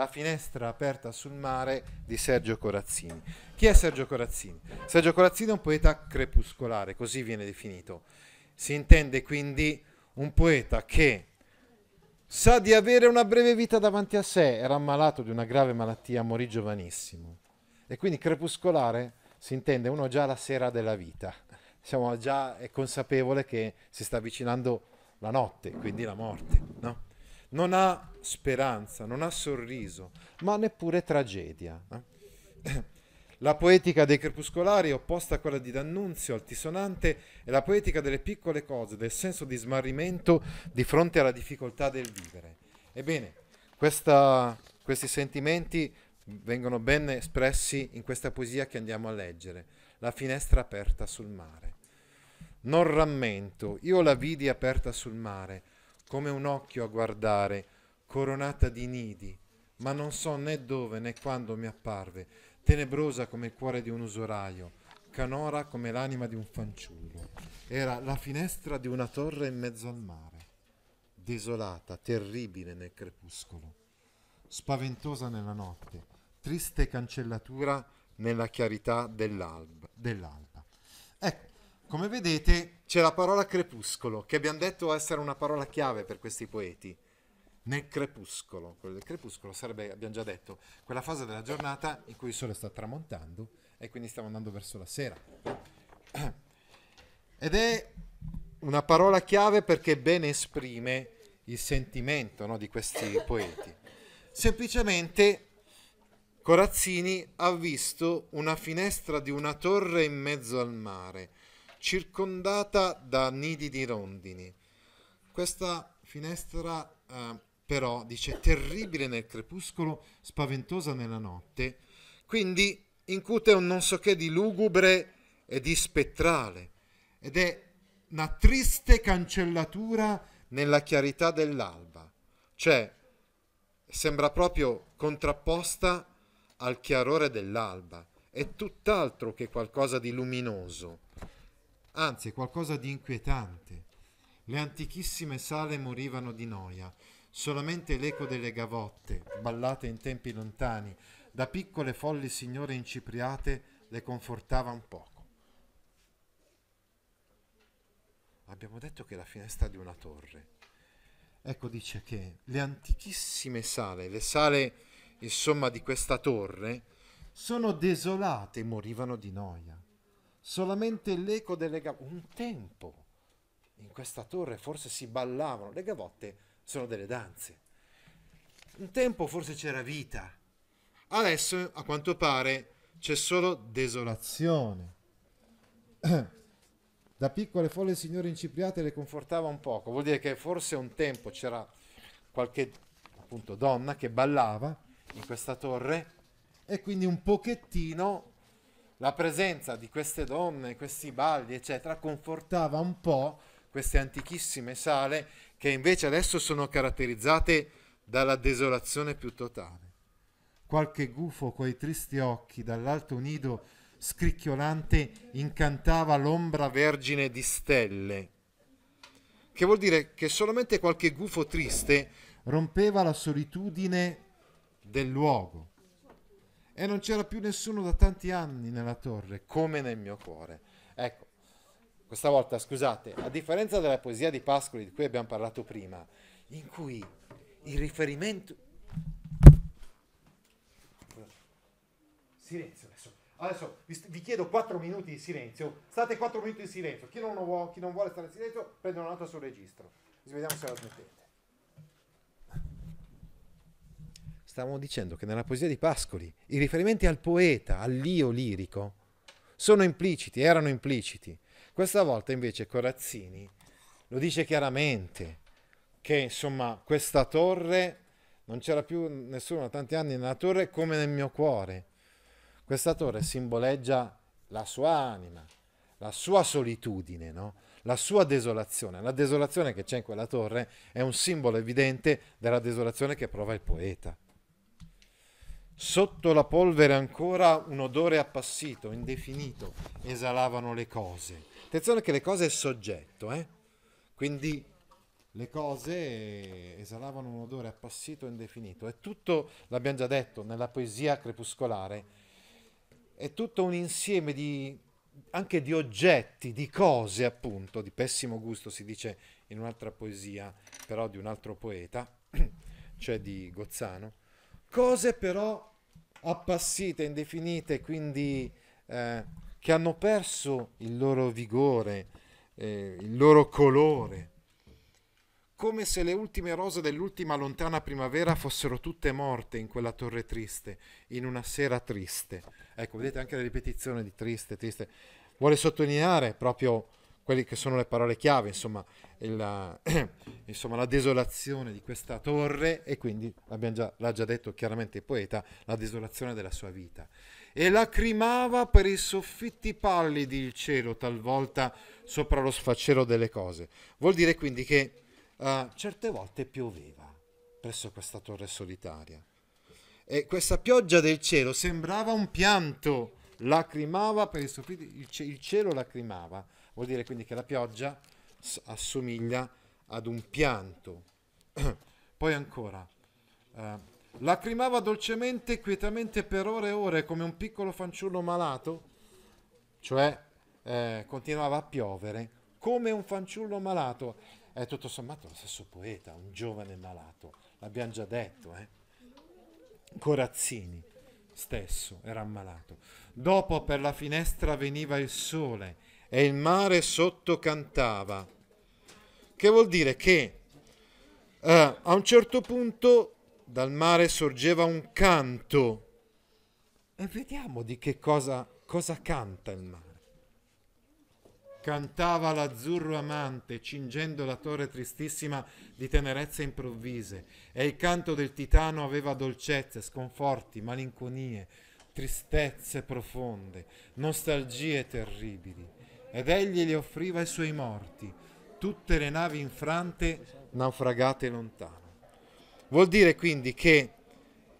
La finestra aperta sul mare di Sergio Corazzini. Chi è Sergio Corazzini? Sergio Corazzini è un poeta crepuscolare, così viene definito. Si intende quindi un poeta che sa di avere una breve vita davanti a sé, era ammalato di una grave malattia, morì giovanissimo. E quindi crepuscolare si intende uno già la sera della vita, diciamo già è consapevole che si sta avvicinando la notte, quindi la morte, no? non ha speranza, non ha sorriso, ma neppure tragedia. Eh? La poetica dei crepuscolari, opposta a quella di D'Annunzio, altisonante, è la poetica delle piccole cose, del senso di smarrimento di fronte alla difficoltà del vivere. Ebbene, questa, questi sentimenti vengono ben espressi in questa poesia che andiamo a leggere, La finestra aperta sul mare. Non rammento, io la vidi aperta sul mare, come un occhio a guardare, coronata di nidi, ma non so né dove né quando mi apparve, tenebrosa come il cuore di un usuraio, canora come l'anima di un fanciullo. Era la finestra di una torre in mezzo al mare, desolata, terribile nel crepuscolo, spaventosa nella notte, triste cancellatura nella chiarità dell'alba. dell'alba. Ecco, come vedete c'è la parola crepuscolo, che abbiamo detto essere una parola chiave per questi poeti. Nel crepuscolo, quello del crepuscolo sarebbe, abbiamo già detto, quella fase della giornata in cui il sole sta tramontando e quindi stiamo andando verso la sera. Ed è una parola chiave perché bene esprime il sentimento no, di questi poeti. Semplicemente Corazzini ha visto una finestra di una torre in mezzo al mare circondata da nidi di rondini. Questa finestra eh, però dice terribile nel crepuscolo, spaventosa nella notte, quindi incute un non so che di lugubre e di spettrale ed è una triste cancellatura nella chiarità dell'alba, cioè sembra proprio contrapposta al chiarore dell'alba, è tutt'altro che qualcosa di luminoso anzi è qualcosa di inquietante. Le antichissime sale morivano di noia, solamente l'eco delle gavotte, ballate in tempi lontani, da piccole folli signore incipriate, le confortava un poco. Abbiamo detto che la finestra di una torre. Ecco, dice che le antichissime sale, le sale insomma di questa torre, sono desolate, morivano di noia solamente l'eco delle gavotte. Un tempo in questa torre forse si ballavano, le gavotte sono delle danze. Un tempo forse c'era vita, adesso a quanto pare c'è solo desolazione. Da piccole folle signore incipriate le confortava un poco, vuol dire che forse un tempo c'era qualche appunto donna che ballava in questa torre e quindi un pochettino la presenza di queste donne, questi balli, eccetera, confortava un po' queste antichissime sale che invece adesso sono caratterizzate dalla desolazione più totale. Qualche gufo coi tristi occhi dall'alto nido scricchiolante incantava l'ombra vergine di stelle, che vuol dire che solamente qualche gufo triste rompeva la solitudine del luogo e non c'era più nessuno da tanti anni nella torre, come nel mio cuore. Ecco, questa volta scusate, a differenza della poesia di Pascoli di cui abbiamo parlato prima, in cui il riferimento... Silenzio adesso. Adesso vi, vi chiedo 4 minuti di silenzio. State 4 minuti di silenzio. Chi non, vuole, chi non vuole stare in silenzio prende un altro sul registro. Ci vediamo se la smettete. stavamo dicendo che nella poesia di Pascoli i riferimenti al poeta, all'io lirico, sono impliciti, erano impliciti. Questa volta invece Corazzini lo dice chiaramente, che insomma questa torre, non c'era più nessuno da tanti anni nella torre come nel mio cuore, questa torre simboleggia la sua anima, la sua solitudine, no? la sua desolazione. La desolazione che c'è in quella torre è un simbolo evidente della desolazione che prova il poeta. Sotto la polvere ancora un odore appassito, indefinito, esalavano le cose. Attenzione che le cose è soggetto, eh? Quindi le cose esalavano un odore appassito indefinito. È tutto, l'abbiamo già detto, nella poesia crepuscolare, è tutto un insieme di, anche di oggetti, di cose appunto, di pessimo gusto si dice in un'altra poesia, però di un altro poeta, cioè di Gozzano, cose però appassite, indefinite, quindi eh, che hanno perso il loro vigore, eh, il loro colore, come se le ultime rose dell'ultima lontana primavera fossero tutte morte in quella torre triste, in una sera triste. Ecco, vedete anche la ripetizione di triste, triste. Vuole sottolineare proprio quelle che sono le parole chiave, insomma, la, eh, insomma, la desolazione di questa torre e quindi, già, l'ha già detto chiaramente il poeta, la desolazione della sua vita. E lacrimava per i soffitti pallidi il cielo, talvolta sopra lo sfacelo delle cose. Vuol dire quindi che uh, certe volte pioveva presso questa torre solitaria. E questa pioggia del cielo sembrava un pianto, lacrimava per i soffitti, il, c- il cielo lacrimava Vuol dire quindi che la pioggia assomiglia ad un pianto. Poi ancora, eh, lacrimava dolcemente e quietamente per ore e ore come un piccolo fanciullo malato, cioè eh, continuava a piovere come un fanciullo malato. È tutto sommato lo stesso poeta, un giovane malato, l'abbiamo già detto. Eh? Corazzini stesso era ammalato. Dopo per la finestra veniva il sole e il mare sotto cantava. Che vuol dire che eh, a un certo punto dal mare sorgeva un canto. E vediamo di che cosa, cosa canta il mare. Cantava l'azzurro amante, cingendo la torre tristissima di tenerezze improvvise, e il canto del titano aveva dolcezze, sconforti, malinconie, tristezze profonde, nostalgie terribili ed egli le offriva ai suoi morti, tutte le navi infrante naufragate lontano. Vuol dire quindi che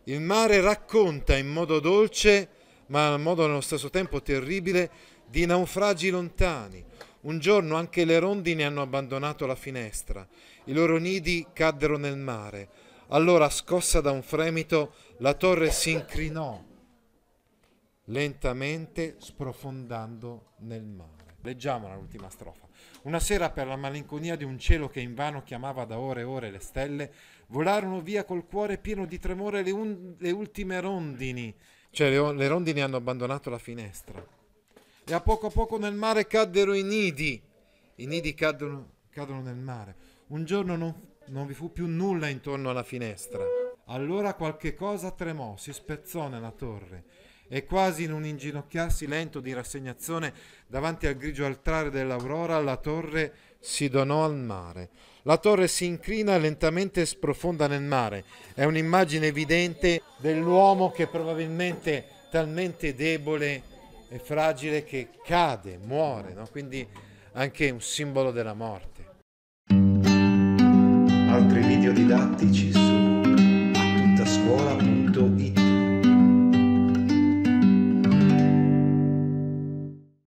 il mare racconta in modo dolce, ma in modo allo stesso tempo terribile, di naufragi lontani. Un giorno anche le rondini hanno abbandonato la finestra, i loro nidi caddero nel mare. Allora, scossa da un fremito, la torre si incrinò lentamente sprofondando nel mare. Leggiamola l'ultima strofa. Una sera per la malinconia di un cielo che invano chiamava da ore e ore le stelle, volarono via col cuore pieno di tremore le, un- le ultime rondini. Cioè le, le rondini hanno abbandonato la finestra. E a poco a poco nel mare caddero i nidi. I nidi cadono, cadono nel mare. Un giorno non, non vi fu più nulla intorno alla finestra. Allora qualche cosa tremò, si spezzò nella torre e quasi in un inginocchiarsi lento di rassegnazione davanti al grigio altrare dell'aurora la torre si donò al mare. La torre si incrina lentamente e sprofonda nel mare. È un'immagine evidente dell'uomo che probabilmente talmente debole e fragile che cade, muore, no? quindi anche un simbolo della morte. Altri video didattici su attuttascuola.it